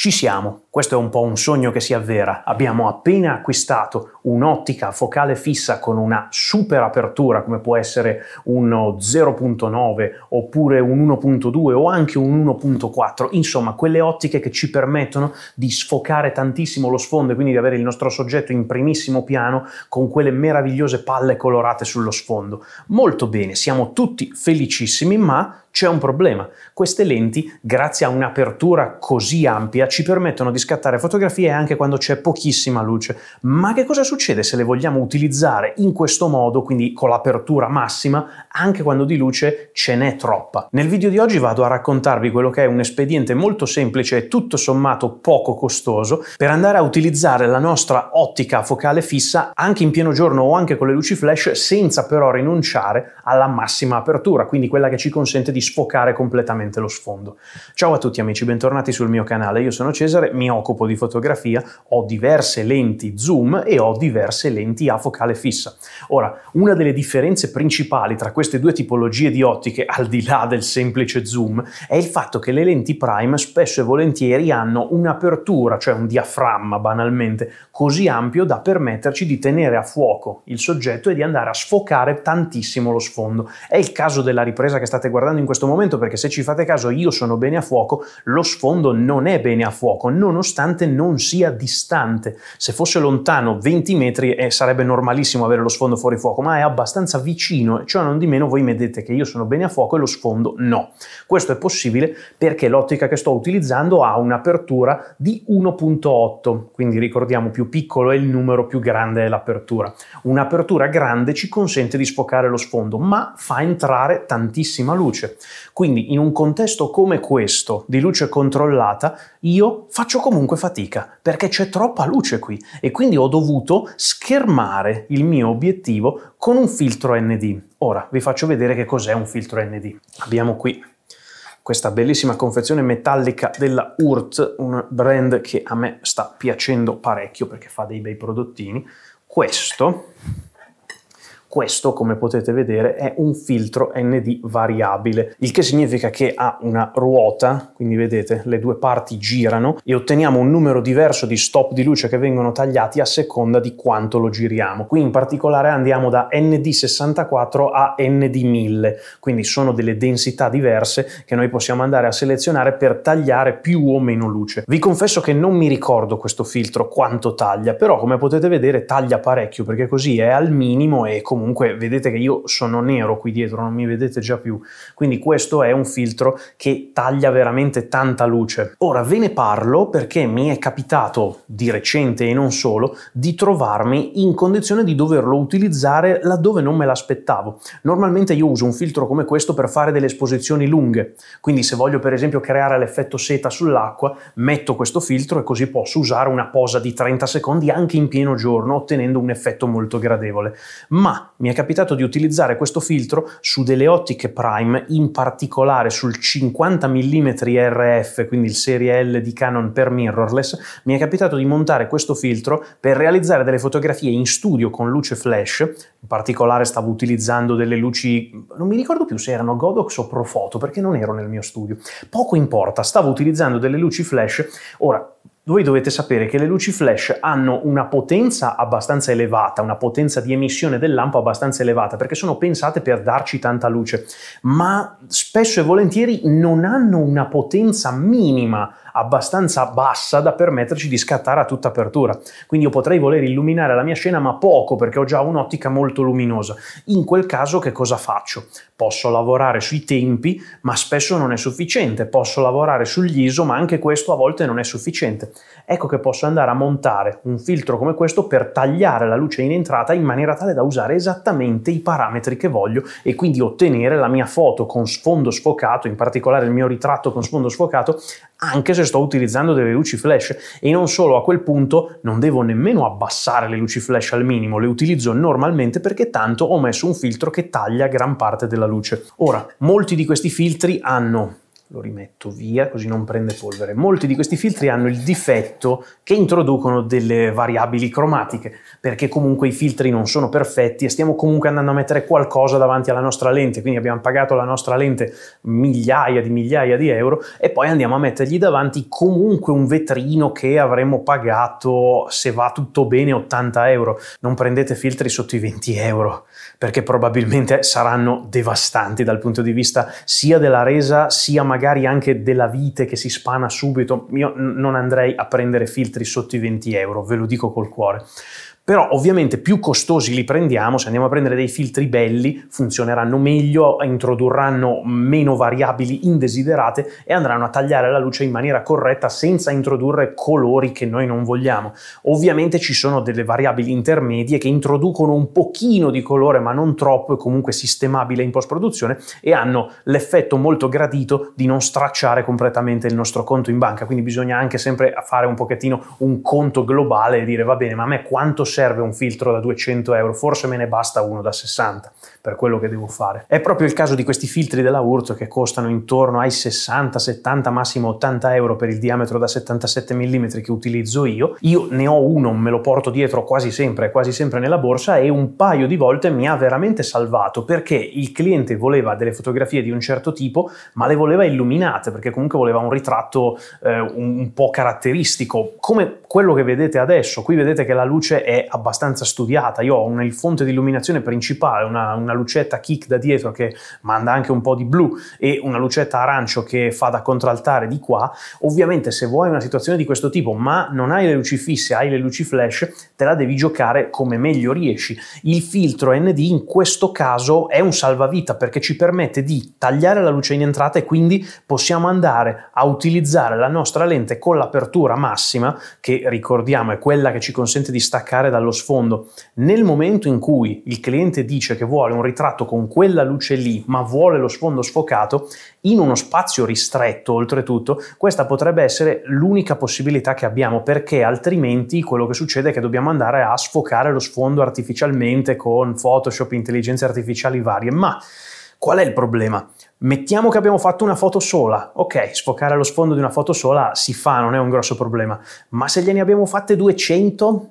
Ci siamo, questo è un po' un sogno che si avvera. Abbiamo appena acquistato un'ottica focale fissa con una super apertura, come può essere uno 0.9 oppure un 1.2 o anche un 1.4, insomma quelle ottiche che ci permettono di sfocare tantissimo lo sfondo e quindi di avere il nostro soggetto in primissimo piano con quelle meravigliose palle colorate sullo sfondo. Molto bene, siamo tutti felicissimi, ma c'è un problema. Queste lenti, grazie a un'apertura così ampia, ci permettono di scattare fotografie anche quando c'è pochissima luce. Ma che cosa succede se le vogliamo utilizzare in questo modo, quindi con l'apertura massima, anche quando di luce ce n'è troppa? Nel video di oggi vado a raccontarvi quello che è un espediente molto semplice e tutto sommato poco costoso per andare a utilizzare la nostra ottica focale fissa anche in pieno giorno o anche con le luci flash senza però rinunciare alla massima apertura, quindi quella che ci consente di sfocare completamente lo sfondo. Ciao a tutti amici, bentornati sul mio canale, io sono Cesare, mi occupo di fotografia, ho diverse lenti zoom e ho diverse lenti a focale fissa. Ora, una delle differenze principali tra queste due tipologie di ottiche, al di là del semplice zoom, è il fatto che le lenti prime spesso e volentieri hanno un'apertura, cioè un diaframma banalmente, così ampio da permetterci di tenere a fuoco il soggetto e di andare a sfocare tantissimo lo sfondo. È il caso della ripresa che state guardando in questo momento perché se ci fate caso io sono bene a fuoco, lo sfondo non è bene a fuoco, nonostante non sia distante. Se fosse lontano 20 metri eh, sarebbe normalissimo avere lo sfondo fuori fuoco, ma è abbastanza vicino, cioè non di meno voi vedete che io sono bene a fuoco e lo sfondo no. Questo è possibile perché l'ottica che sto utilizzando ha un'apertura di 1.8, quindi ricordiamo più piccolo è il numero, più grande è l'apertura. Un'apertura grande ci consente di sfocare lo sfondo, ma fa entrare tantissima luce. Quindi in un contesto come questo, di luce controllata, io faccio comunque fatica, perché c'è troppa luce qui e quindi ho dovuto schermare il mio obiettivo con un filtro ND. Ora vi faccio vedere che cos'è un filtro ND. Abbiamo qui questa bellissima confezione metallica della Urt, un brand che a me sta piacendo parecchio perché fa dei bei prodottini. Questo questo, come potete vedere, è un filtro ND variabile, il che significa che ha una ruota, quindi vedete le due parti girano e otteniamo un numero diverso di stop di luce che vengono tagliati a seconda di quanto lo giriamo. Qui in particolare andiamo da ND64 a ND1000, quindi sono delle densità diverse che noi possiamo andare a selezionare per tagliare più o meno luce. Vi confesso che non mi ricordo questo filtro quanto taglia, però come potete vedere taglia parecchio perché così è al minimo e comunque comunque vedete che io sono nero qui dietro, non mi vedete già più. Quindi questo è un filtro che taglia veramente tanta luce. Ora ve ne parlo perché mi è capitato di recente e non solo di trovarmi in condizione di doverlo utilizzare laddove non me l'aspettavo. Normalmente io uso un filtro come questo per fare delle esposizioni lunghe, quindi se voglio per esempio creare l'effetto seta sull'acqua, metto questo filtro e così posso usare una posa di 30 secondi anche in pieno giorno ottenendo un effetto molto gradevole. Ma mi è capitato di utilizzare questo filtro su delle ottiche prime, in particolare sul 50 mm RF, quindi il serie L di Canon per mirrorless, mi è capitato di montare questo filtro per realizzare delle fotografie in studio con luce flash, in particolare stavo utilizzando delle luci, non mi ricordo più se erano Godox o Profoto, perché non ero nel mio studio, poco importa, stavo utilizzando delle luci flash, ora voi dovete sapere che le luci flash hanno una potenza abbastanza elevata, una potenza di emissione del lampo abbastanza elevata, perché sono pensate per darci tanta luce, ma spesso e volentieri non hanno una potenza minima abbastanza bassa da permetterci di scattare a tutta apertura. Quindi io potrei voler illuminare la mia scena, ma poco perché ho già un'ottica molto luminosa. In quel caso che cosa faccio? Posso lavorare sui tempi, ma spesso non è sufficiente. Posso lavorare sugli ISO, ma anche questo a volte non è sufficiente ecco che posso andare a montare un filtro come questo per tagliare la luce in entrata in maniera tale da usare esattamente i parametri che voglio e quindi ottenere la mia foto con sfondo sfocato, in particolare il mio ritratto con sfondo sfocato, anche se sto utilizzando delle luci flash e non solo a quel punto non devo nemmeno abbassare le luci flash al minimo, le utilizzo normalmente perché tanto ho messo un filtro che taglia gran parte della luce. Ora, molti di questi filtri hanno lo rimetto via così non prende polvere. Molti di questi filtri hanno il difetto che introducono delle variabili cromatiche, perché comunque i filtri non sono perfetti e stiamo comunque andando a mettere qualcosa davanti alla nostra lente, quindi abbiamo pagato la nostra lente migliaia di migliaia di euro e poi andiamo a mettergli davanti comunque un vetrino che avremmo pagato, se va tutto bene, 80 euro. Non prendete filtri sotto i 20 euro, perché probabilmente saranno devastanti dal punto di vista sia della resa sia magari magari anche della vite che si spana subito, io non andrei a prendere filtri sotto i 20 euro, ve lo dico col cuore. Però ovviamente più costosi li prendiamo, se andiamo a prendere dei filtri belli funzioneranno meglio, introdurranno meno variabili indesiderate e andranno a tagliare la luce in maniera corretta senza introdurre colori che noi non vogliamo. Ovviamente ci sono delle variabili intermedie che introducono un pochino di colore ma non troppo e comunque sistemabile in post-produzione e hanno l'effetto molto gradito di non stracciare completamente il nostro conto in banca, quindi bisogna anche sempre fare un pochettino un conto globale e dire va bene ma a me quanto serve serve un filtro da 200 euro, forse me ne basta uno da 60 per quello che devo fare. È proprio il caso di questi filtri della Urzo che costano intorno ai 60, 70, massimo 80 euro per il diametro da 77 mm che utilizzo io. Io ne ho uno, me lo porto dietro quasi sempre, quasi sempre nella borsa e un paio di volte mi ha veramente salvato perché il cliente voleva delle fotografie di un certo tipo ma le voleva illuminate perché comunque voleva un ritratto eh, un po' caratteristico come quello che vedete adesso. Qui vedete che la luce è abbastanza studiata, io ho una fonte di illuminazione principale, una, una lucetta kick da dietro che manda anche un po' di blu e una lucetta arancio che fa da contraltare di qua, ovviamente se vuoi una situazione di questo tipo ma non hai le luci fisse, hai le luci flash, te la devi giocare come meglio riesci. Il filtro ND in questo caso è un salvavita perché ci permette di tagliare la luce in entrata e quindi possiamo andare a utilizzare la nostra lente con l'apertura massima, che ricordiamo è quella che ci consente di staccare dallo sfondo. Nel momento in cui il cliente dice che vuole un un ritratto con quella luce lì, ma vuole lo sfondo sfocato, in uno spazio ristretto oltretutto, questa potrebbe essere l'unica possibilità che abbiamo, perché altrimenti quello che succede è che dobbiamo andare a sfocare lo sfondo artificialmente con Photoshop, intelligenze artificiali varie. Ma qual è il problema? Mettiamo che abbiamo fatto una foto sola, ok, sfocare lo sfondo di una foto sola si fa, non è un grosso problema, ma se gliene abbiamo fatte 200,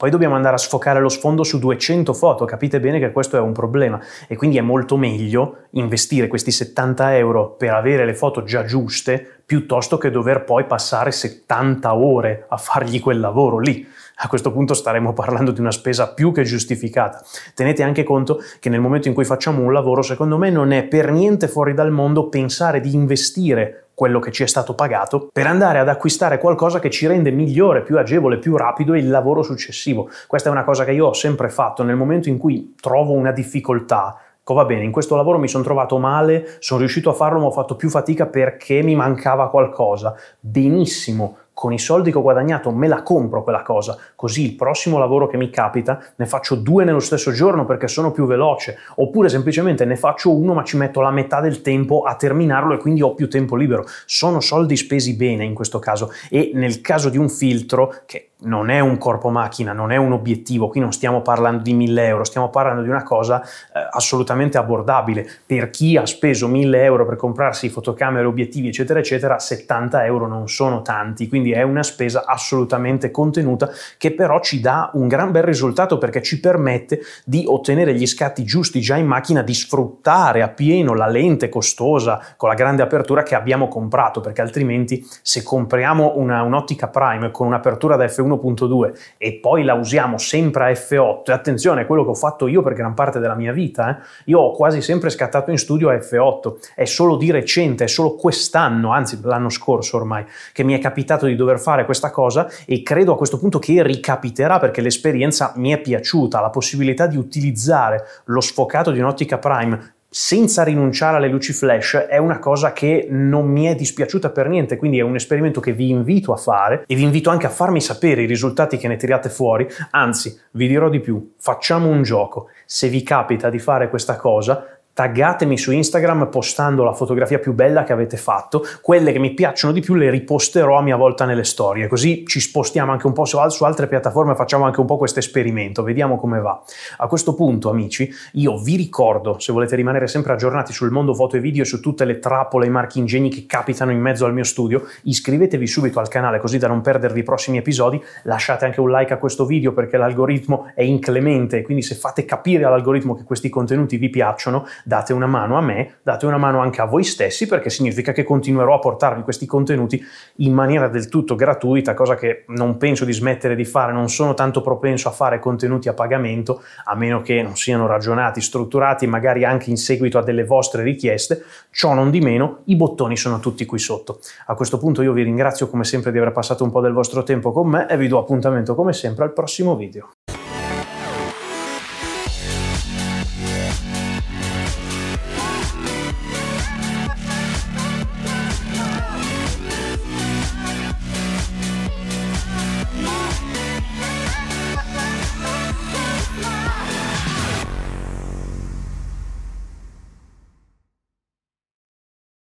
poi dobbiamo andare a sfocare lo sfondo su 200 foto, capite bene che questo è un problema e quindi è molto meglio investire questi 70 euro per avere le foto già giuste piuttosto che dover poi passare 70 ore a fargli quel lavoro lì. A questo punto staremo parlando di una spesa più che giustificata. Tenete anche conto che nel momento in cui facciamo un lavoro, secondo me non è per niente fuori dal mondo pensare di investire quello che ci è stato pagato, per andare ad acquistare qualcosa che ci rende migliore, più agevole, più rapido il lavoro successivo. Questa è una cosa che io ho sempre fatto nel momento in cui trovo una difficoltà. Ecco, va bene, in questo lavoro mi sono trovato male, sono riuscito a farlo, ma ho fatto più fatica perché mi mancava qualcosa. Benissimo, con i soldi che ho guadagnato me la compro quella cosa, così il prossimo lavoro che mi capita ne faccio due nello stesso giorno perché sono più veloce, oppure semplicemente ne faccio uno ma ci metto la metà del tempo a terminarlo e quindi ho più tempo libero. Sono soldi spesi bene in questo caso e nel caso di un filtro che non è un corpo macchina, non è un obiettivo, qui non stiamo parlando di 1000 euro, stiamo parlando di una cosa eh, assolutamente abbordabile. Per chi ha speso 1000 euro per comprarsi fotocamere, obiettivi, eccetera, eccetera, 70 euro non sono tanti, quindi è una spesa assolutamente contenuta che però ci dà un gran bel risultato perché ci permette di ottenere gli scatti giusti già in macchina, di sfruttare appieno la lente costosa con la grande apertura che abbiamo comprato, perché altrimenti se compriamo una, un'ottica prime con un'apertura da F1 1.2 e poi la usiamo sempre a F8, e attenzione, è quello che ho fatto io per gran parte della mia vita, eh. io ho quasi sempre scattato in studio a F8, è solo di recente, è solo quest'anno, anzi l'anno scorso ormai, che mi è capitato di dover fare questa cosa e credo a questo punto che ricapiterà perché l'esperienza mi è piaciuta, la possibilità di utilizzare lo sfocato di un'ottica prime senza rinunciare alle luci flash è una cosa che non mi è dispiaciuta per niente, quindi è un esperimento che vi invito a fare e vi invito anche a farmi sapere i risultati che ne tirate fuori, anzi vi dirò di più, facciamo un gioco, se vi capita di fare questa cosa taggatemi su Instagram postando la fotografia più bella che avete fatto, quelle che mi piacciono di più le riposterò a mia volta nelle storie, così ci spostiamo anche un po' su, altre piattaforme, facciamo anche un po' questo esperimento, vediamo come va. A questo punto amici, io vi ricordo, se volete rimanere sempre aggiornati sul mondo foto e video e su tutte le trappole e marchi ingegni che capitano in mezzo al mio studio, iscrivetevi subito al canale così da non perdervi i prossimi episodi, lasciate anche un like a questo video perché l'algoritmo è inclemente, quindi se fate capire all'algoritmo che questi contenuti vi piacciono, date una mano a me, date una mano anche a voi stessi, perché significa che continuerò a portarvi questi contenuti in maniera del tutto gratuita, cosa che non penso di smettere di fare, non sono tanto propenso a fare contenuti a pagamento, a meno che non siano ragionati, strutturati, magari anche in seguito a delle vostre richieste, ciò non di meno i bottoni sono tutti qui sotto. A questo punto io vi ringrazio come sempre di aver passato un po' del vostro tempo con me e vi do appuntamento come sempre al prossimo video.